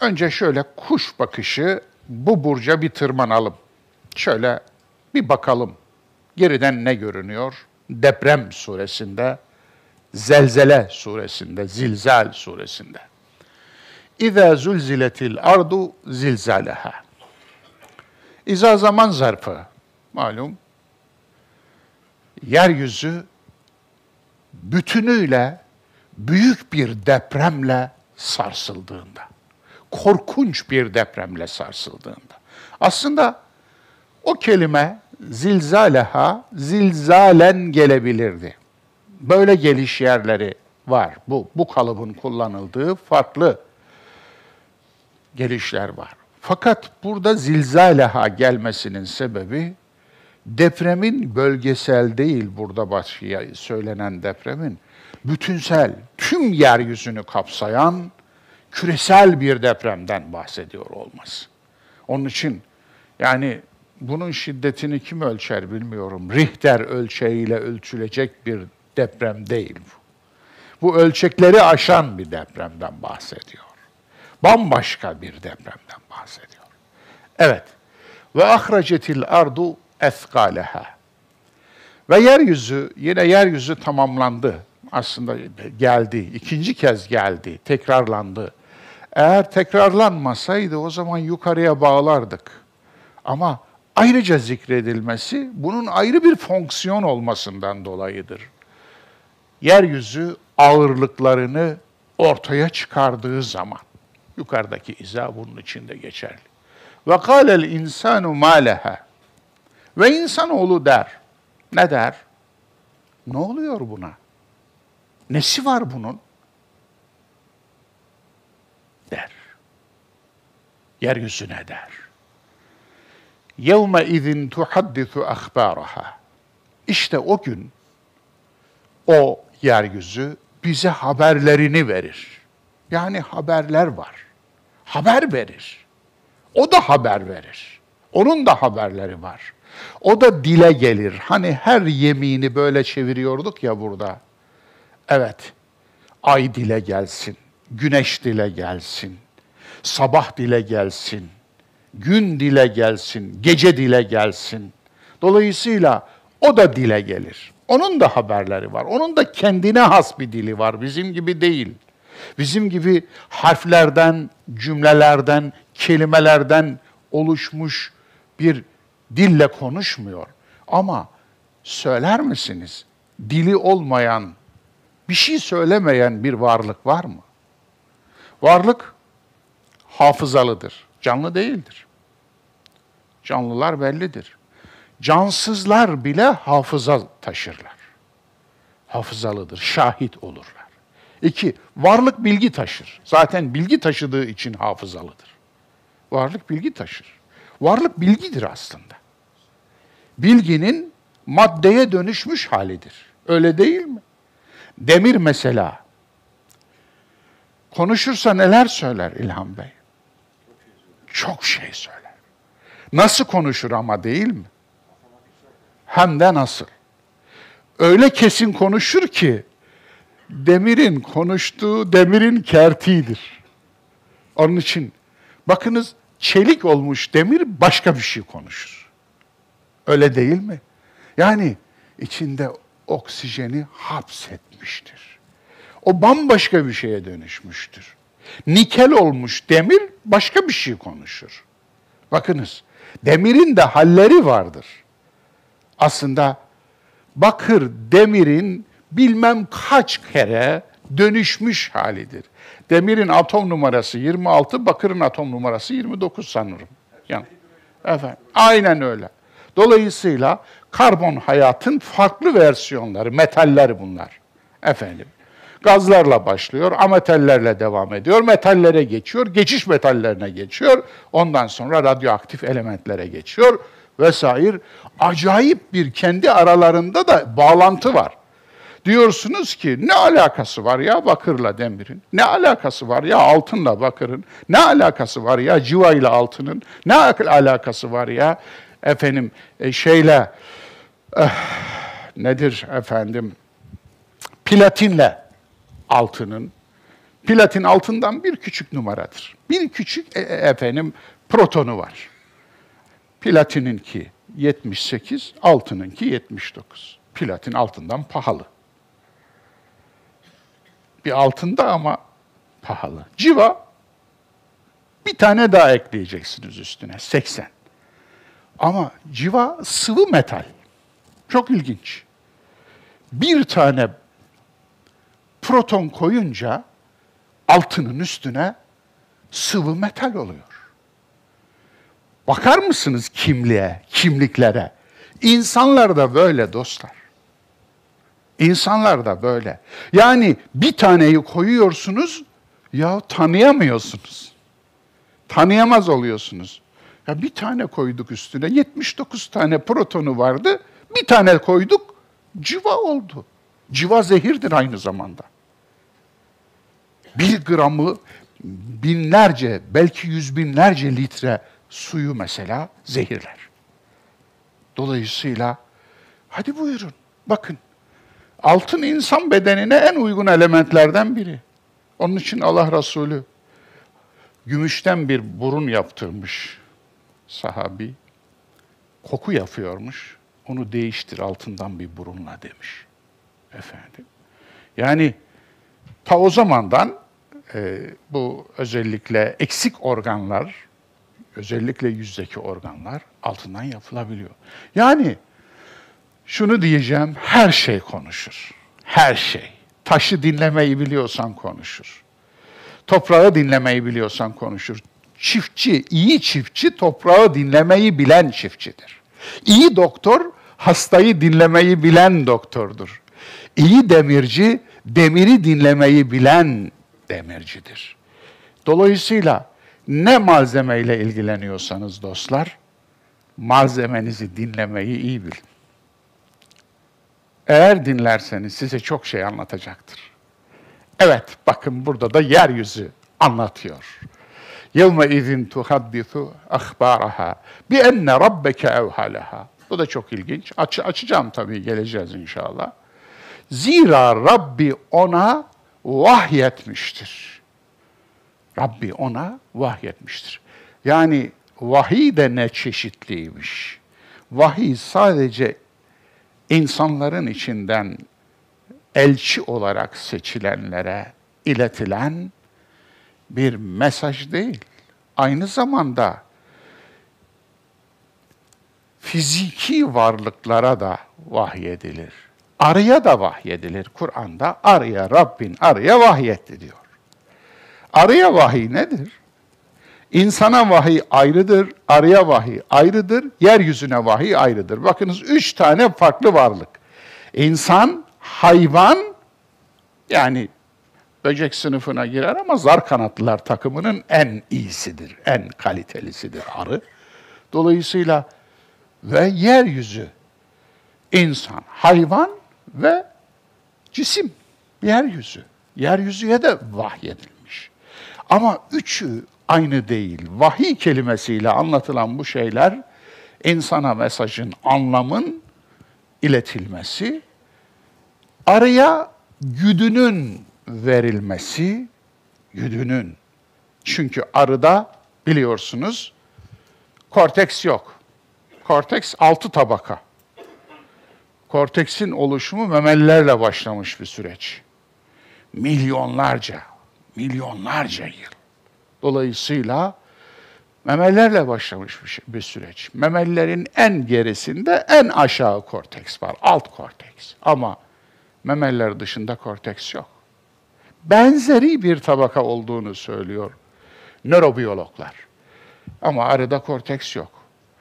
Önce şöyle kuş bakışı bu burca bir tırmanalım. Şöyle bir bakalım geriden ne görünüyor? Deprem suresinde, zelzele suresinde, zilzal suresinde. İza zulziletil ardu zilzaleha. İza zaman zarfı malum yeryüzü bütünüyle büyük bir depremle sarsıldığında korkunç bir depremle sarsıldığında. Aslında o kelime zilzaleha zilzalen gelebilirdi. Böyle geliş yerleri var. Bu bu kalıbın kullanıldığı farklı gelişler var. Fakat burada zilzaleha gelmesinin sebebi depremin bölgesel değil burada başlıya söylenen depremin bütünsel, tüm yeryüzünü kapsayan küresel bir depremden bahsediyor olmaz. Onun için yani bunun şiddetini kim ölçer bilmiyorum. Richter ölçeğiyle ölçülecek bir deprem değil bu. Bu ölçekleri aşan bir depremden bahsediyor. Bambaşka bir depremden bahsediyor. Evet. Ve ahracetil ardu ethkaleha. Ve yeryüzü, yine yeryüzü tamamlandı. Aslında geldi, ikinci kez geldi, tekrarlandı. Eğer tekrarlanmasaydı o zaman yukarıya bağlardık. Ama ayrıca zikredilmesi bunun ayrı bir fonksiyon olmasından dolayıdır. Yeryüzü ağırlıklarını ortaya çıkardığı zaman. Yukarıdaki izah bunun içinde geçerli. Ve kâlel insanu mâlehe. Ve insanoğlu der. Ne der? Ne oluyor buna? Nesi var bunun? der. Yeryüzüne der. Yevme izin tuhaddisu ahbaraha. İşte o gün o yeryüzü bize haberlerini verir. Yani haberler var. Haber verir. O da haber verir. Onun da haberleri var. O da dile gelir. Hani her yemini böyle çeviriyorduk ya burada. Evet. Ay dile gelsin. Güneş dile gelsin, sabah dile gelsin, gün dile gelsin, gece dile gelsin. Dolayısıyla o da dile gelir. Onun da haberleri var. Onun da kendine has bir dili var. Bizim gibi değil. Bizim gibi harflerden, cümlelerden, kelimelerden oluşmuş bir dille konuşmuyor. Ama söyler misiniz? Dili olmayan, bir şey söylemeyen bir varlık var mı? Varlık hafızalıdır, canlı değildir. Canlılar bellidir. Cansızlar bile hafıza taşırlar. Hafızalıdır, şahit olurlar. İki, varlık bilgi taşır. Zaten bilgi taşıdığı için hafızalıdır. Varlık bilgi taşır. Varlık bilgidir aslında. Bilginin maddeye dönüşmüş halidir. Öyle değil mi? Demir mesela konuşursa neler söyler İlham Bey? Çok şey söyler. Nasıl konuşur ama değil mi? Hem de nasıl. Öyle kesin konuşur ki demirin konuştuğu demirin kertiğidir. Onun için bakınız çelik olmuş demir başka bir şey konuşur. Öyle değil mi? Yani içinde oksijeni hapsetmiştir. O bambaşka bir şeye dönüşmüştür. Nikel olmuş demir başka bir şey konuşur. Bakınız, demirin de halleri vardır. Aslında bakır demirin bilmem kaç kere dönüşmüş halidir. Demirin atom numarası 26, bakırın atom numarası 29 sanırım. Yani, efendim, aynen öyle. Dolayısıyla karbon hayatın farklı versiyonları, metaller bunlar. Efendim. Gazlarla başlıyor, ametallerle devam ediyor, metallere geçiyor, geçiş metallerine geçiyor. Ondan sonra radyoaktif elementlere geçiyor vesaire. Acayip bir kendi aralarında da bağlantı var. Diyorsunuz ki ne alakası var ya bakırla demirin? Ne alakası var ya altınla bakırın? Ne alakası var ya civayla altının? Ne alakası var ya efendim e, şeyle eh, nedir efendim platinle altının, platin altından bir küçük numaradır. Bir küçük e, e efendim protonu var. Platininki 78, altınınki 79. Platin altından pahalı. Bir altında ama pahalı. Civa bir tane daha ekleyeceksiniz üstüne 80. Ama civa sıvı metal. Çok ilginç. Bir tane proton koyunca altının üstüne sıvı metal oluyor. Bakar mısınız kimliğe, kimliklere? İnsanlar da böyle dostlar. İnsanlar da böyle. Yani bir taneyi koyuyorsunuz ya tanıyamıyorsunuz. Tanıyamaz oluyorsunuz. Ya bir tane koyduk üstüne 79 tane protonu vardı. Bir tane koyduk civa oldu. Civa zehirdir aynı zamanda bir gramı binlerce, belki yüz binlerce litre suyu mesela zehirler. Dolayısıyla hadi buyurun, bakın. Altın insan bedenine en uygun elementlerden biri. Onun için Allah Resulü gümüşten bir burun yaptırmış sahabi. Koku yapıyormuş. Onu değiştir altından bir burunla demiş. Efendim. Yani Ta o zamandan e, bu özellikle eksik organlar, özellikle yüzdeki organlar altından yapılabiliyor. Yani şunu diyeceğim, her şey konuşur. Her şey. Taşı dinlemeyi biliyorsan konuşur. Toprağı dinlemeyi biliyorsan konuşur. Çiftçi, iyi çiftçi toprağı dinlemeyi bilen çiftçidir. İyi doktor hastayı dinlemeyi bilen doktordur. İyi demirci, demiri dinlemeyi bilen demircidir. Dolayısıyla ne malzemeyle ilgileniyorsanız dostlar, malzemenizi dinlemeyi iyi bilin. Eğer dinlerseniz size çok şey anlatacaktır. Evet, bakın burada da yeryüzü anlatıyor. Yılma izin tuhaddisu ahbaraha bi enne rabbeke evhalaha. Bu da çok ilginç. Aç, açacağım tabii, geleceğiz inşallah. Zira Rabbi ona vahyetmiştir. Rabbi ona vahyetmiştir. Yani vahiy de ne çeşitliymiş. Vahiy sadece insanların içinden elçi olarak seçilenlere iletilen bir mesaj değil. Aynı zamanda fiziki varlıklara da vahyedilir Arıya da vahyedilir. Kur'an'da arıya Rabbin arıya vahyetti diyor. Arıya vahiy nedir? İnsana vahiy ayrıdır, arıya vahiy ayrıdır, yeryüzüne vahiy ayrıdır. Bakınız üç tane farklı varlık. İnsan, hayvan, yani böcek sınıfına girer ama zar kanatlılar takımının en iyisidir, en kalitelisidir arı. Dolayısıyla ve yeryüzü, insan, hayvan ve cisim, yeryüzü. Yeryüzüye de vahyedilmiş. Ama üçü aynı değil. Vahiy kelimesiyle anlatılan bu şeyler insana mesajın, anlamın iletilmesi, araya güdünün verilmesi, güdünün. Çünkü arıda biliyorsunuz korteks yok. Korteks altı tabaka korteksin oluşumu memelilerle başlamış bir süreç. Milyonlarca, milyonlarca yıl. Dolayısıyla memelilerle başlamış bir şey, süreç. Memelilerin en gerisinde en aşağı korteks var, alt korteks. Ama memeliler dışında korteks yok. Benzeri bir tabaka olduğunu söylüyor nörobiyologlar. Ama arada korteks yok.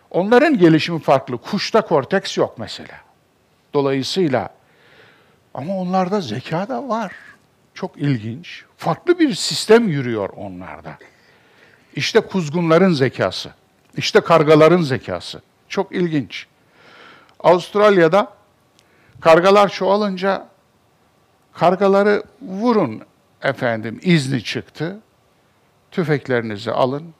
Onların gelişimi farklı. Kuşta korteks yok mesela. Dolayısıyla ama onlarda zeka da var. Çok ilginç. Farklı bir sistem yürüyor onlarda. İşte kuzgunların zekası. İşte kargaların zekası. Çok ilginç. Avustralya'da kargalar çoğalınca kargaları vurun efendim izni çıktı. Tüfeklerinizi alın.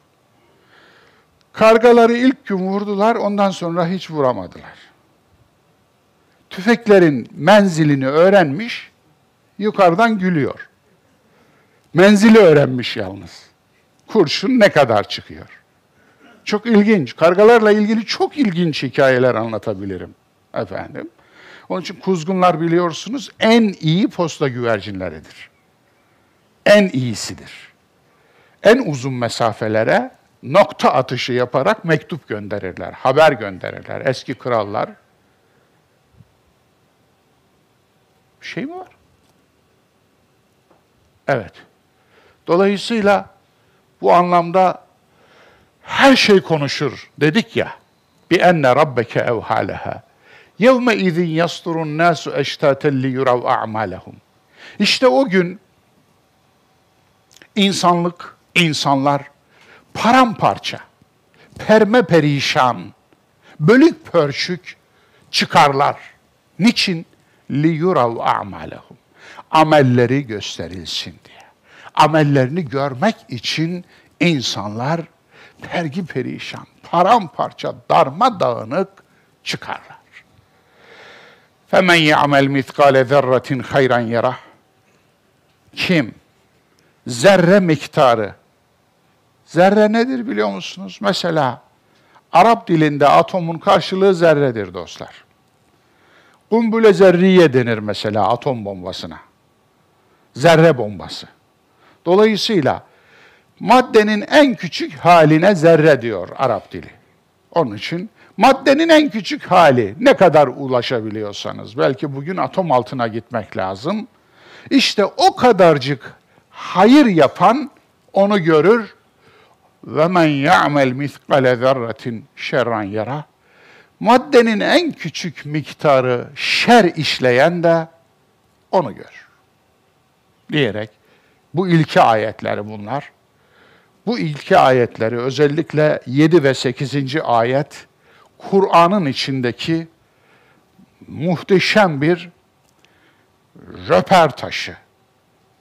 Kargaları ilk gün vurdular, ondan sonra hiç vuramadılar tüfeklerin menzilini öğrenmiş, yukarıdan gülüyor. Menzili öğrenmiş yalnız. Kurşun ne kadar çıkıyor? Çok ilginç. Kargalarla ilgili çok ilginç hikayeler anlatabilirim efendim. Onun için kuzgunlar biliyorsunuz en iyi posta güvercinleridir. En iyisidir. En uzun mesafelere nokta atışı yaparak mektup gönderirler, haber gönderirler. Eski krallar Bir şey mi var? Evet. Dolayısıyla bu anlamda her şey konuşur dedik ya. Bi enne rabbeke evhaleha. Yevme izin yasturun nasu eştaten li yurav a'malahum. İşte o gün insanlık, insanlar paramparça, perme perişan, bölük pörçük çıkarlar. Niçin? Li liyurav a'malahum. Amelleri gösterilsin diye. Amellerini görmek için insanlar pergi perişan, paramparça, dağınık çıkarlar. فَمَنْ يَعْمَلْ مِثْقَالَ ذَرَّةٍ hayran يَرَهُ Kim zerre miktarı, zerre nedir biliyor musunuz? Mesela Arap dilinde atomun karşılığı zerredir dostlar. Kumbule zerriye denir mesela atom bombasına. Zerre bombası. Dolayısıyla maddenin en küçük haline zerre diyor Arap dili. Onun için maddenin en küçük hali ne kadar ulaşabiliyorsanız belki bugün atom altına gitmek lazım. İşte o kadarcık hayır yapan onu görür ve men ya'mel miskale zerratin şerran yara maddenin en küçük miktarı şer işleyen de onu gör. Diyerek bu ilki ayetleri bunlar. Bu ilki ayetleri özellikle 7 ve 8. ayet Kur'an'ın içindeki muhteşem bir röper taşı,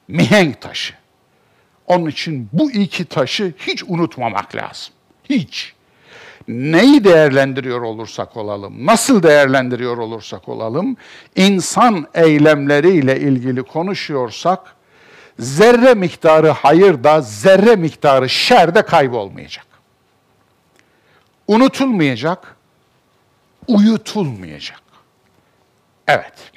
mihenk taşı. Onun için bu iki taşı hiç unutmamak lazım. Hiç neyi değerlendiriyor olursak olalım, nasıl değerlendiriyor olursak olalım, insan eylemleriyle ilgili konuşuyorsak, zerre miktarı hayır da, zerre miktarı şer de kaybolmayacak. Unutulmayacak, uyutulmayacak. Evet.